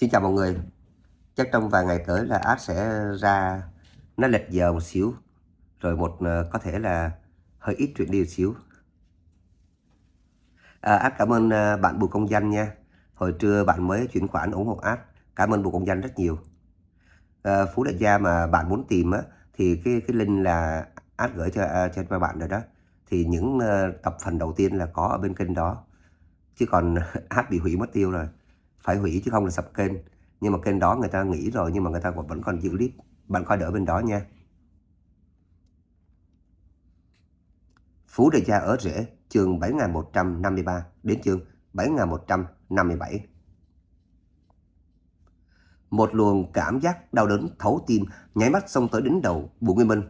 Xin chào mọi người Chắc trong vài ngày tới là ad sẽ ra Nó lệch giờ một xíu Rồi một ờ, có thể là Hơi ít chuyện đi một xíu à, ad cảm ơn ờ, bạn Bùi Công Danh nha Hồi trưa bạn mới chuyển khoản ủng hộ ad Cảm ơn Bùi Công Danh rất nhiều à, Phú Đại Gia mà bạn muốn tìm á Thì cái cái link là ad gửi cho à, cho các bạn rồi đó Thì những tập phần đầu tiên là có ở bên kênh đó Chứ còn ad bị hủy mất tiêu rồi phải hủy chứ không là sập kênh nhưng mà kênh đó người ta nghỉ rồi nhưng mà người ta vẫn còn giữ clip bạn coi đỡ bên đó nha Phú Đề Gia ở rễ chương 7153 đến chương 7157 một luồng cảm giác đau đớn thấu tim nháy mắt xông tới đỉnh đầu bùi nguyên minh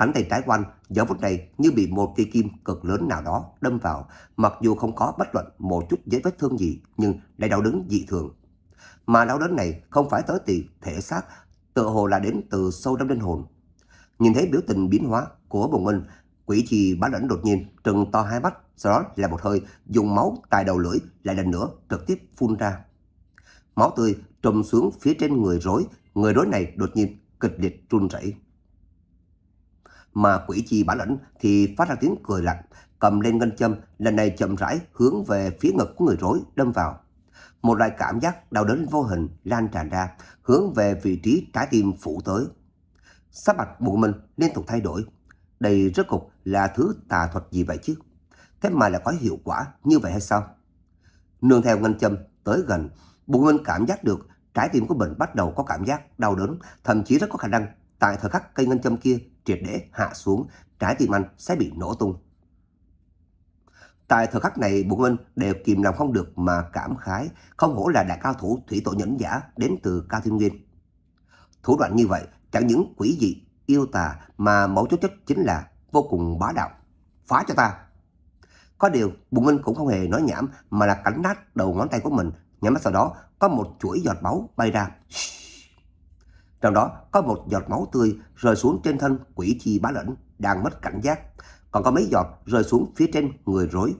Cánh tay trái quanh giờ phút này như bị một cây kim cực lớn nào đó đâm vào, mặc dù không có bất luận một chút giấy vết thương gì, nhưng lại đau đớn dị thường. Mà đau đớn này không phải tới từ thể xác, tựa hồ là đến từ sâu trong linh hồn. Nhìn thấy biểu tình biến hóa của Bồng Minh, quỷ trì bá lãnh đột nhiên trừng to hai mắt, sau đó là một hơi dùng máu tại đầu lưỡi lại lần nữa trực tiếp phun ra. Máu tươi trùm xuống phía trên người rối, người rối này đột nhiên kịch liệt run rẩy mà quỷ chi bản lĩnh thì phát ra tiếng cười lạnh, cầm lên ngân châm, lần này chậm rãi hướng về phía ngực của người rối đâm vào. Một loại cảm giác đau đớn vô hình lan tràn ra, hướng về vị trí trái tim phủ tới. Sắc mặt bộ mình liên tục thay đổi. Đây rốt cục là thứ tà thuật gì vậy chứ? Thế mà lại có hiệu quả như vậy hay sao? Nương theo ngân châm tới gần, Bụng Minh cảm giác được trái tim của mình bắt đầu có cảm giác đau đớn, thậm chí rất có khả năng tại thời khắc cây ngân châm kia triệt để hạ xuống, trái tim anh sẽ bị nổ tung. Tại thời khắc này, bụng Minh đều kìm lòng không được mà cảm khái, không hổ là đại cao thủ thủy tổ nhẫn giả đến từ Cao Thiên Nguyên. Thủ đoạn như vậy, chẳng những quỷ dị, yêu tà mà mẫu chốt chất chính là vô cùng bá đạo. Phá cho ta! Có điều, bụng Minh cũng không hề nói nhảm mà là cảnh nát đầu ngón tay của mình, nhắm mắt sau đó có một chuỗi giọt máu bay ra. Trong đó có một giọt máu tươi rơi xuống trên thân quỷ chi bá lẫn đang mất cảnh giác, còn có mấy giọt rơi xuống phía trên người rối.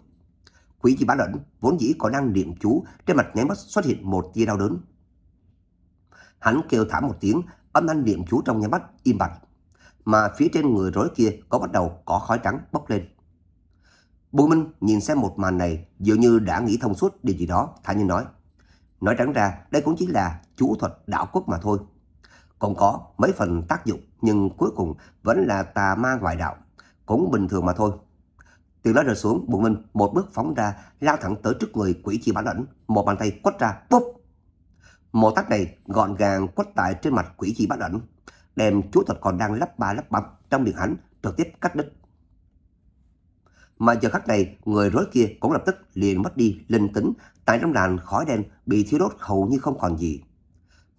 Quỷ chi bá lẫn vốn dĩ còn đang niệm chú, trên mặt nháy mắt xuất hiện một tia đau đớn. Hắn kêu thảm một tiếng, âm thanh niệm chú trong nháy mắt im bặt, mà phía trên người rối kia có bắt đầu có khói trắng bốc lên. Bùi Minh nhìn xem một màn này dường như đã nghĩ thông suốt điều gì đó, thản nhiên nói. Nói trắng ra, đây cũng chỉ là chú thuật đạo quốc mà thôi, còn có mấy phần tác dụng nhưng cuối cùng vẫn là tà ma ngoại đạo, cũng bình thường mà thôi. Từ đó rơi xuống, Bùi Minh một bước phóng ra, lao thẳng tới trước người quỷ chi bản ảnh, một bàn tay quất ra, búp. Một tát này gọn gàng quất tại trên mặt quỷ chi bản ảnh, đem chúa thuật còn đang lắp ba lắp bắp trong miệng hắn trực tiếp cắt đứt. Mà giờ khắc này, người rối kia cũng lập tức liền mất đi linh tính, tại trong làn khói đen bị thiếu đốt hầu như không còn gì.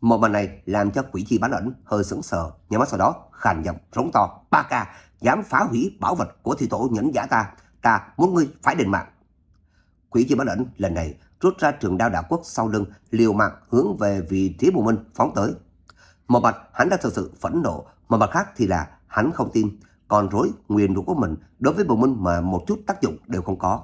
Một màn này làm cho quỷ chi bán ảnh hơi sững sờ, nhưng mà sau đó khàn giọng rống to, ba ca, dám phá hủy bảo vật của thi tổ nhẫn giả ta, ta muốn ngươi phải đền mạng. Quỷ chi bán ảnh lần này rút ra trường đao đạo quốc sau lưng, liều mạng hướng về vị trí bù minh phóng tới. Một mặt hắn đã thực sự phẫn nộ, một mặt khác thì là hắn không tin, còn rối nguyên rủa của mình đối với bù minh mà một chút tác dụng đều không có.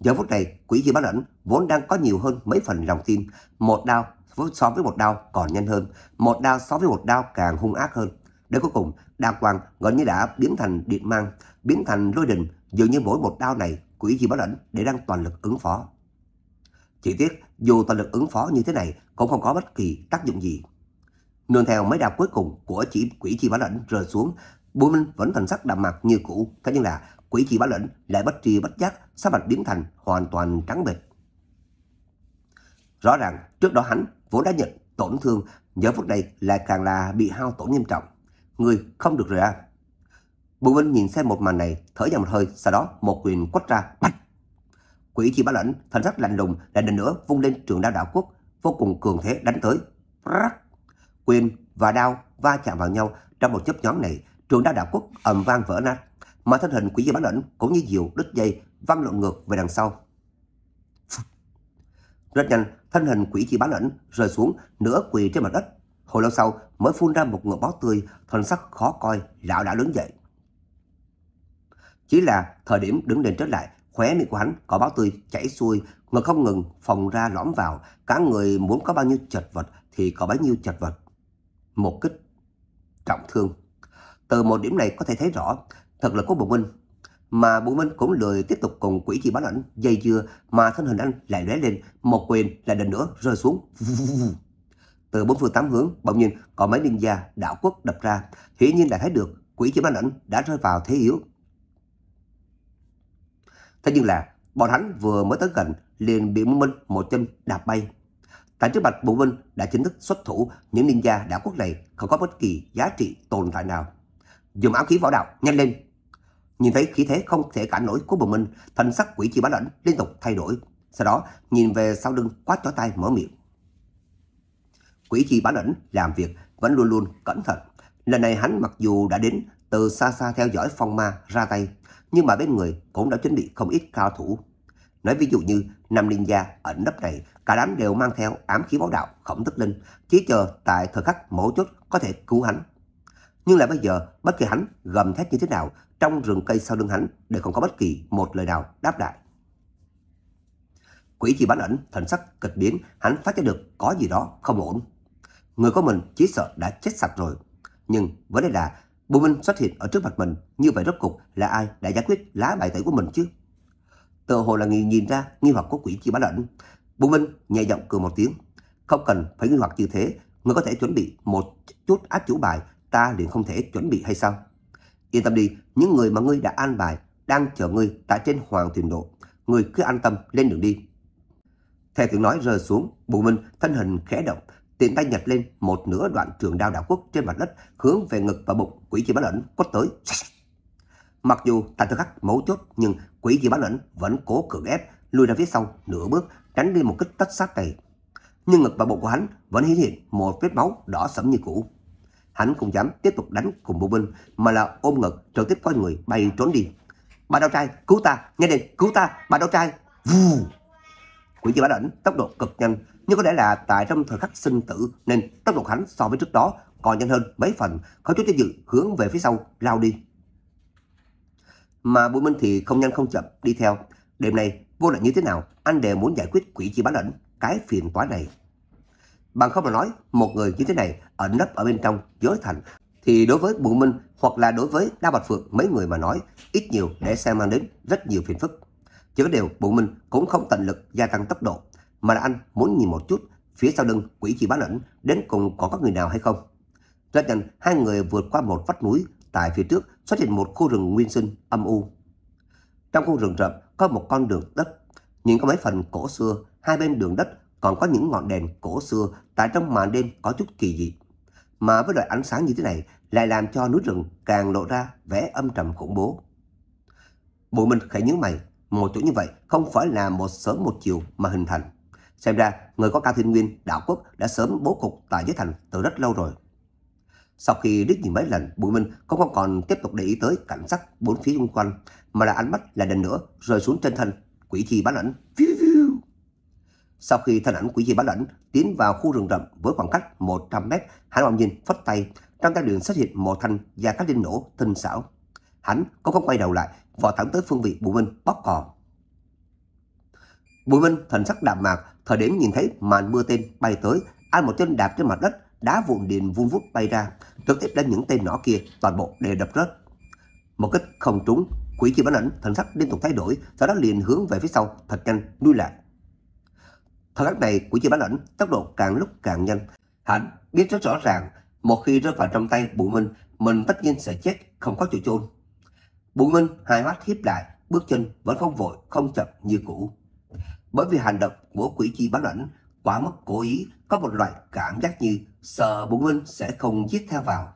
Giờ phút này, quỷ chi bán ảnh vốn đang có nhiều hơn mấy phần lòng tin, một đao so với một đao còn nhanh hơn, một đao so với một đao càng hung ác hơn. Đến cuối cùng, đa quang gần như đã biến thành điện mang, biến thành lôi đình, dường như mỗi một đao này quỷ dị bảo lãnh để đang toàn lực ứng phó. Chỉ tiếc, dù toàn lực ứng phó như thế này cũng không có bất kỳ tác dụng gì. Nương theo mấy đạp cuối cùng của chỉ quỷ chi bá lệnh rơi xuống, Bùi Minh vẫn thần sắc đạm mặt như cũ, thế nhưng là quỷ chi bá lệnh lại bất tri bất giác, sắc mặt biến thành hoàn toàn trắng bệch. Rõ ràng, trước đó hắn vốn đã nhận tổn thương, giờ phút này lại càng là bị hao tổn nghiêm trọng. Người không được rồi à? Bùi Vinh nhìn xem một màn này, thở dài một hơi, sau đó một quyền quất ra, bạch. Quỷ chi bá lãnh, thần sắc lạnh lùng, lại lần nữa vung lên trường đao đạo quốc, vô cùng cường thế đánh tới. Rắc. Quyền và đao va chạm vào nhau trong một chớp nhóm này, trường đao đạo quốc ầm vang vỡ nát, mà thân hình quỷ chi bá lãnh cũng như diều đứt dây văng lộn ngược về đằng sau. Rất nhanh, thân hình quỷ chỉ bán ảnh rơi xuống, nửa quỳ trên mặt đất. Hồi lâu sau mới phun ra một ngụm máu tươi, thần sắc khó coi, lão đã đứng dậy. Chỉ là thời điểm đứng lên trở lại, khóe miệng của hắn có máu tươi chảy xuôi, ngực không ngừng phồng ra lõm vào, cả người muốn có bao nhiêu chật vật thì có bấy nhiêu chật vật. Một kích trọng thương. Từ một điểm này có thể thấy rõ, thật là có bộ Minh mà Bùi Minh cũng lười tiếp tục cùng quỷ chi bá lãnh dây dưa mà thân hình anh lại lóe lên một quyền lại định nữa rơi xuống từ bốn phương tám hướng bỗng nhiên có mấy gia đảo quốc đập ra hiển nhiên đã thấy được quỷ chi bá lãnh đã rơi vào thế yếu thế nhưng là bọn hắn vừa mới tới gần liền bị Bùi Minh một chân đạp bay tại trước mặt Bùi Minh đã chính thức xuất thủ những gia đảo quốc này không có bất kỳ giá trị tồn tại nào dùng áo khí võ đạo nhanh lên Nhìn thấy khí thế không thể cản nổi của bùa minh, thần sắc quỷ chi bá lãnh liên tục thay đổi. Sau đó, nhìn về sau lưng quát chó tay mở miệng. Quỷ chi bá lãnh làm việc vẫn luôn luôn cẩn thận. Lần này hắn mặc dù đã đến từ xa xa theo dõi phong ma ra tay, nhưng mà bên người cũng đã chuẩn bị không ít cao thủ. Nói ví dụ như năm linh gia ẩn nấp này, cả đám đều mang theo ám khí báo đạo khổng tức linh, chỉ chờ tại thời khắc mổ chốt có thể cứu hắn nhưng lại bây giờ, bất kỳ hắn gầm thét như thế nào trong rừng cây sau lưng hắn đều không có bất kỳ một lời nào đáp lại. Quỷ chỉ bán ẩn, thần sắc kịch biến, hắn phát cho được có gì đó không ổn. Người của mình chỉ sợ đã chết sạch rồi. Nhưng vấn đề là, Bùi Minh xuất hiện ở trước mặt mình, như vậy rốt cục là ai đã giải quyết lá bài tẩy của mình chứ? Tự hồ là người nhìn ra nghi hoặc của quỷ chỉ bán ẩn. Bùi Minh nhẹ giọng cười một tiếng. Không cần phải nghi hoặc như thế, người có thể chuẩn bị một chút áp chủ bài ta liền không thể chuẩn bị hay sao? Yên tâm đi, những người mà ngươi đã an bài đang chờ ngươi tại trên hoàng thuyền độ. Ngươi cứ an tâm lên đường đi. Thề tướng nói rơi xuống, bộ minh thân hình khẽ động, tiện tay nhặt lên một nửa đoạn trường đao đạo quốc trên mặt đất hướng về ngực và bụng quỷ chi bá lẫn quất tới. Mặc dù tại thời khắc mấu chốt nhưng quỷ chi bá lẫn vẫn cố cưỡng ép lùi ra phía sau nửa bước tránh đi một kích tất sát này. Nhưng ngực và bụng của hắn vẫn hiện hiện một vết máu đỏ sẫm như cũ hắn không dám tiếp tục đánh cùng bộ binh mà là ôm ngực trực tiếp coi người bay trốn đi. Bà đau trai, cứu ta, nghe đi, cứu ta, bà đau trai. Vù. Quỷ chi bá ảnh tốc độ cực nhanh, nhưng có lẽ là tại trong thời khắc sinh tử nên tốc độ hắn so với trước đó còn nhanh hơn mấy phần, có chút cho dự hướng về phía sau lao đi. Mà Bùi Minh thì không nhanh không chậm đi theo. Đêm nay vô luận như thế nào, anh đều muốn giải quyết quỷ chi bá ảnh cái phiền toái này. Bằng không mà nói, một người như thế này ẩn nấp ở bên trong giới thành thì đối với Bù Minh hoặc là đối với Đa Bạch Phượng mấy người mà nói ít nhiều để xe mang đến rất nhiều phiền phức. Chỉ có điều Bù Minh cũng không tận lực gia tăng tốc độ mà là anh muốn nhìn một chút phía sau lưng quỷ chỉ bán ảnh đến cùng có các người nào hay không. Rất nhanh hai người vượt qua một vách núi tại phía trước xuất hiện một khu rừng nguyên sinh âm u. Trong khu rừng rậm có một con đường đất nhìn có mấy phần cổ xưa hai bên đường đất còn có những ngọn đèn cổ xưa tại trong màn đêm có chút kỳ dị. Mà với loại ánh sáng như thế này lại làm cho núi rừng càng lộ ra vẻ âm trầm khủng bố. Bộ mình khẽ nhớ mày, một chỗ như vậy không phải là một sớm một chiều mà hình thành. Xem ra người có cao thiên nguyên, đạo quốc đã sớm bố cục tại giới thành từ rất lâu rồi. Sau khi đứt nhìn mấy lần, Bùi Minh không còn, tiếp tục để ý tới cảnh sắc bốn phía xung quanh, mà là ánh mắt là lần nữa rơi xuống trên thân quỷ thi bán ảnh. Phiêu sau khi thân ảnh quỷ Di Bá Lãnh tiến vào khu rừng rậm với khoảng cách 100 mét, hắn bỗng nhìn phất tay, trong tay đường xuất hiện một thanh và các linh nổ tinh xảo. Hắn cũng không quay đầu lại, vọt thẳng tới phương vị Bùi Minh bóp cò. Bùi Minh thần sắc đạm mạc, thời điểm nhìn thấy màn mưa tên bay tới, anh một chân đạp trên mặt đất, đá vụn điền vun vút bay ra, trực tiếp đánh những tên nỏ kia toàn bộ đều đập rớt. Một kích không trúng, quỷ chi bản ảnh thần sắc liên tục thay đổi, sau đó liền hướng về phía sau thật nhanh lui lại. Phản ứng này của Di Bá Lãnh tốc độ càng lúc càng nhanh. Hạnh biết rất rõ ràng, một khi rơi vào trong tay Bụi Minh, mình tất nhiên sẽ chết, không có chỗ chôn. Bụi Minh hai mắt hiếp lại, bước chân vẫn không vội, không chậm như cũ. Bởi vì hành động của quỷ chi bán lãnh quá mức cố ý có một loại cảm giác như sợ Bụi Minh sẽ không giết theo vào.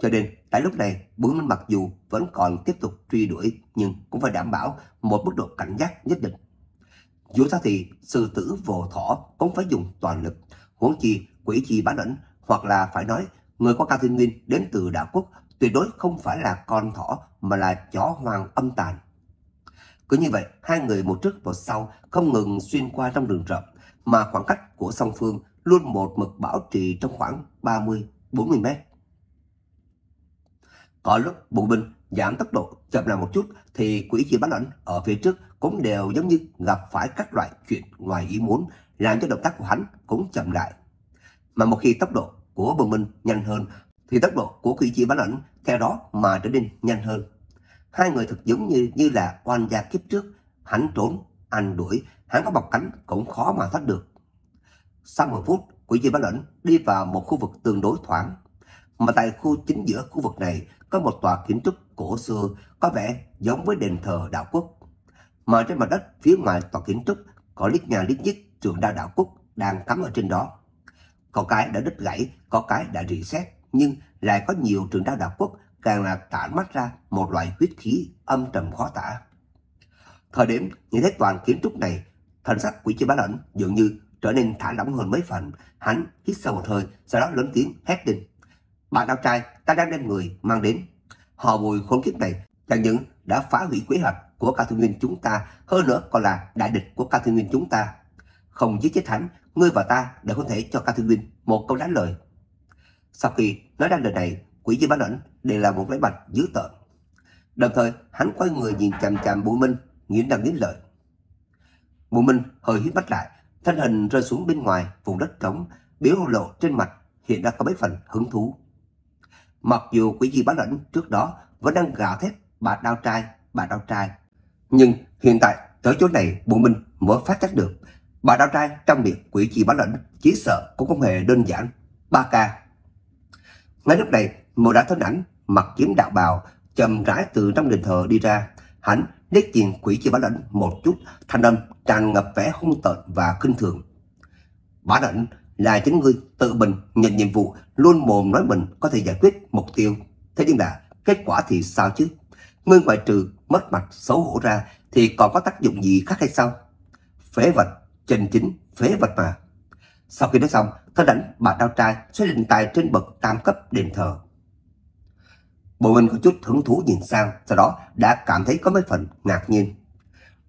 Cho nên, tại lúc này, Bụi Minh mặc dù vẫn còn tiếp tục truy đuổi nhưng cũng phải đảm bảo một mức độ cảnh giác nhất định. Dù sao thì sư tử vồ thỏ cũng phải dùng toàn lực. Huống chi quỷ chi bán ẩn hoặc là phải nói người có cao thiên nguyên đến từ đạo quốc tuyệt đối không phải là con thỏ mà là chó hoàng âm tàn. Cứ như vậy, hai người một trước một sau không ngừng xuyên qua trong rừng rậm, mà khoảng cách của song phương luôn một mực bảo trì trong khoảng 30-40 mét. Có lúc bộ binh giảm tốc độ chậm lại một chút thì quỷ chi bán ảnh ở phía trước cũng đều giống như gặp phải các loại chuyện ngoài ý muốn làm cho động tác của hắn cũng chậm lại. Mà một khi tốc độ của bờ minh nhanh hơn thì tốc độ của quỷ chi bán ảnh theo đó mà trở nên nhanh hơn. Hai người thực giống như như là quan gia kiếp trước, hắn trốn, anh đuổi, hắn có bọc cánh cũng khó mà thoát được. Sau 10 phút, quỷ chi bán ảnh đi vào một khu vực tương đối thoáng. Mà tại khu chính giữa khu vực này có một tòa kiến trúc cổ xưa có vẻ giống với đền thờ đạo quốc mà trên mặt đất phía ngoài tòa kiến trúc có lít nhà lít nhít trường đa đạo quốc đang cắm ở trên đó. Có cái đã đứt gãy, có cái đã rỉ sét, nhưng lại có nhiều trường đa đạo quốc càng là tản mắt ra một loại huyết khí âm trầm khó tả. Thời điểm nhìn thấy toàn kiến trúc này, thần sắc quỷ chi bá lãnh dường như trở nên thả lỏng hơn mấy phần. Hắn hít sâu một hơi, sau đó lớn tiếng hét lên. Bạn đạo trai, ta đang đem người mang đến. Họ bùi khốn kiếp này, chẳng những đã phá hủy quế hoạch của Cao Thiên Nguyên chúng ta, hơn nữa còn là đại địch của Cao Thiên Nguyên chúng ta. Không giết chết hắn, ngươi và ta đều không thể cho Cao Thiên Nguyên một câu đánh lời. Sau khi nói ra lời này, quỷ dư bán ảnh đều là một vẻ mặt dữ tợn. Đồng thời, hắn quay người nhìn chằm chằm Bùi Minh, nghiến răng nghiến lợi. Bùi Minh hơi hít bắt lại, thân hình rơi xuống bên ngoài vùng đất trống, biểu lộ trên mặt hiện ra có mấy phần hứng thú. Mặc dù quỷ dư bán ảnh trước đó vẫn đang gào thét bà đau trai, bà đau trai, nhưng hiện tại tới chỗ này bộ minh mới phát giác được bà đao trai trong miệng quỷ chỉ báo lệnh chỉ sợ cũng không hề đơn giản. Ba k Ngay lúc này mộ đã thân ảnh mặc kiếm đạo bào chậm rãi từ trong đền thờ đi ra. Hắn nét nhìn quỷ chỉ báo lệnh một chút thanh âm tràn ngập vẻ hung tợn và khinh thường. Bá lệnh là chính ngươi tự mình nhận nhiệm vụ luôn mồm nói mình có thể giải quyết mục tiêu. Thế nhưng là kết quả thì sao chứ? Ngươi ngoại trừ mất mặt xấu hổ ra thì còn có tác dụng gì khác hay sao? Phế vật, chân chính, phế vật mà. Sau khi nói xong, thân ảnh bà đao trai xoay đình tài trên bậc tam cấp đền thờ. Bộ Minh có chút hứng thú nhìn sang, sau đó đã cảm thấy có mấy phần ngạc nhiên.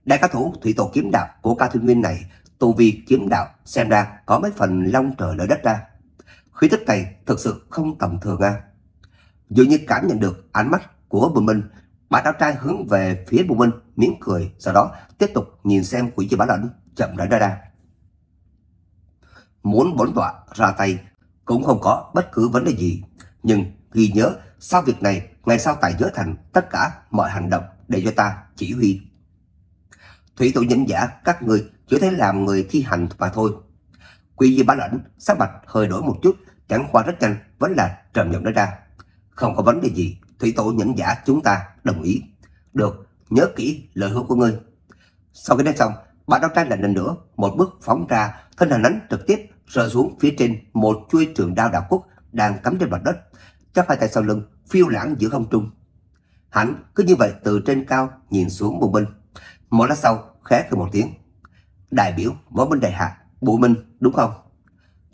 Đại ca thủ thủy tổ kiếm đạo của ca thiên nguyên này, tu vi kiếm đạo xem ra có mấy phần long trời lở đất ra. Khí tức này thực sự không tầm thường a. À. Dường như cảm nhận được ánh mắt của bộ Minh. Bạn áo trai hướng về phía bù minh, miếng cười, sau đó tiếp tục nhìn xem quỷ gì bá lẫn, chậm rãi ra ra. Muốn bổn tọa ra tay cũng không có bất cứ vấn đề gì. Nhưng ghi nhớ sau việc này, ngày sau tài giới thành tất cả mọi hành động để cho ta chỉ huy. Thủy tổ nhân giả các người chỉ thấy làm người thi hành mà thôi. Quỷ di bán ảnh, sắc mặt hơi đổi một chút, chẳng qua rất nhanh, vẫn là trầm giọng nói ra. Không có vấn đề gì, thủy tổ nhẫn giả chúng ta đồng ý được nhớ kỹ lời hứa của ngươi sau khi đánh xong bà đao trai lại lần nữa một bước phóng ra thân hình đánh trực tiếp rơi xuống phía trên một chuôi trường đao đạo quốc đang cắm trên mặt đất chắc hai tay sau lưng phiêu lãng giữa không trung hắn cứ như vậy từ trên cao nhìn xuống bộ binh một lát sau khẽ cười một tiếng đại biểu võ minh đại hạ bộ minh đúng không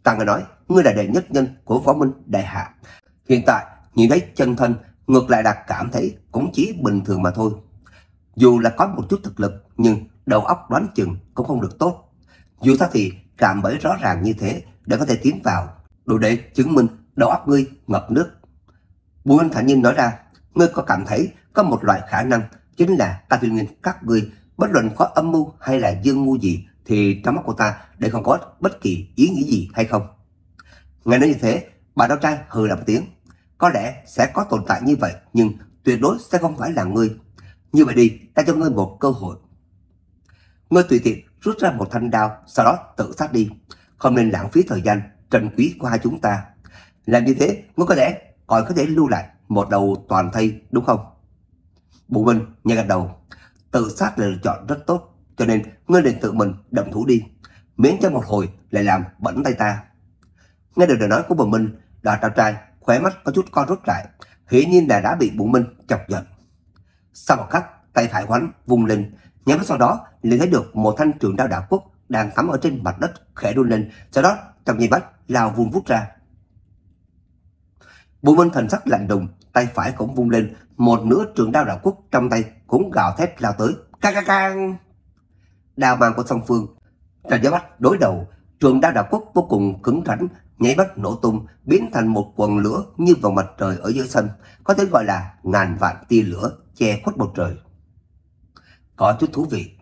ta nghe nói ngươi là đệ nhất nhân của võ minh đại hạ hiện tại nhìn thấy chân thân Ngược lại đặt cảm thấy cũng chỉ bình thường mà thôi. Dù là có một chút thực lực nhưng đầu óc đoán chừng cũng không được tốt. Dù sao thì cảm bẫy rõ ràng như thế để có thể tiến vào, đủ để chứng minh đầu óc ngươi ngập nước. Bùi Minh Thản Nhiên nói ra, ngươi có cảm thấy có một loại khả năng chính là ta tuyên nguyên các ngươi bất luận có âm mưu hay là dương mưu gì thì trong mắt của ta đều không có bất kỳ ý nghĩ gì hay không. Nghe nói như thế, bà đau trai hừ là một tiếng, có lẽ sẽ có tồn tại như vậy nhưng tuyệt đối sẽ không phải là ngươi. Như vậy đi, ta cho ngươi một cơ hội. Ngươi tùy tiện rút ra một thanh đao, sau đó tự sát đi. Không nên lãng phí thời gian trân quý của hai chúng ta. Làm như thế, ngươi có lẽ còn có thể lưu lại một đầu toàn thây, đúng không? bù Minh nhẹ gật đầu. Tự sát là lựa chọn rất tốt, cho nên ngươi nên tự mình động thủ đi. Miễn cho một hồi lại làm bẩn tay ta. Nghe được lời nói của bù Minh, đoàn trao trai khóe mắt có chút co rút lại, hiển nhiên là đã bị bụng minh chọc giận. Sau một khắc, tay phải quánh vùng lên, nháy mắt sau đó liền thấy được một thanh trường đao đạo quốc đang cắm ở trên mặt đất khẽ run lên, sau đó trong nháy mắt lao vùng vút ra. Bùi Minh thần sắc lạnh đùng, tay phải cũng vung lên, một nửa trường đao đạo quốc trong tay cũng gào thét lao tới. Cang cang cang! Đao mang của song phương, trần gió bách đối đầu, trường đao đạo quốc vô cùng cứng rắn, nháy mắt nổ tung, biến thành một quần lửa như vào mặt trời ở giữa sân, có thể gọi là ngàn vạn tia lửa che khuất bầu trời. Có chút thú vị,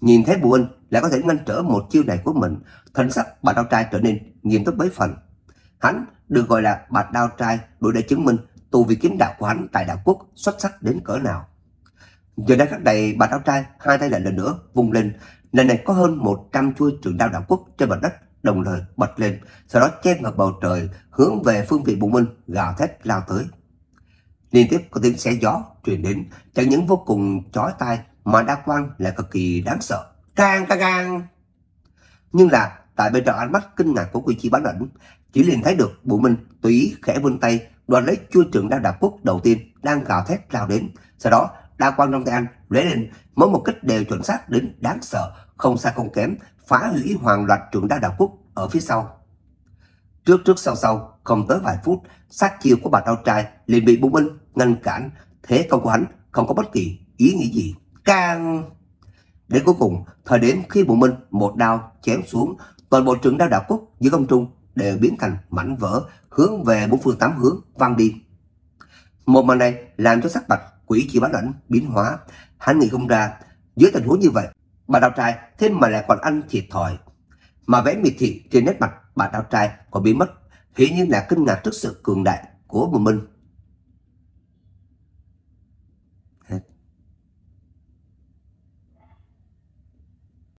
nhìn thấy Bùi Anh lại có thể ngăn trở một chiêu này của mình, thần sắc bà đao trai trở nên nghiêm túc mấy phần. Hắn được gọi là bạch đao trai đủ để chứng minh tu vi kiếm đạo của hắn tại đạo quốc xuất sắc đến cỡ nào. Giờ đây khắc đầy bạch đao trai hai tay lại lần nữa vung lên, lần này có hơn 100 chuôi trường đao đạo quốc trên mặt đất đồng thời bật lên, sau đó chen vào bầu trời, hướng về phương vị bộ minh, gào thét lao tới. Liên tiếp có tiếng xé gió truyền đến, chẳng những vô cùng chói tai mà đa quang lại cực kỳ đáng sợ. Càng càng càng! Nhưng là tại bên trong ánh mắt kinh ngạc của quy chi bán ảnh, chỉ liền thấy được bộ minh tùy khẽ vươn tay đoàn lấy chuôi trường đa đạp quốc đầu tiên đang gào thét lao đến sau đó đa quang trong tay anh lóe lên mỗi một kích đều chuẩn xác đến đáng sợ không xa không kém phá hủy hoàn loạt trường đa đạo quốc ở phía sau. Trước trước sau sau, không tới vài phút, sát chiêu của bà tao trai liền bị bung binh ngăn cản, thế công của hắn không có bất kỳ ý nghĩa gì. Càng... Đến cuối cùng, thời điểm khi bộ minh một đao chém xuống, toàn bộ trường đa đạo quốc giữa công trung đều biến thành mảnh vỡ hướng về bốn phương tám hướng văng đi. Một màn này làm cho sắc bạch quỷ chỉ bán lãnh biến hóa. Hắn nghĩ không ra, dưới tình huống như vậy, Bà Đào Trai thế mà lại còn ăn thịt thòi. Mà vẽ miệt thị trên nét mặt bà Đào Trai có biến mất, hiển nhiên là kinh ngạc trước sự cường đại của một mình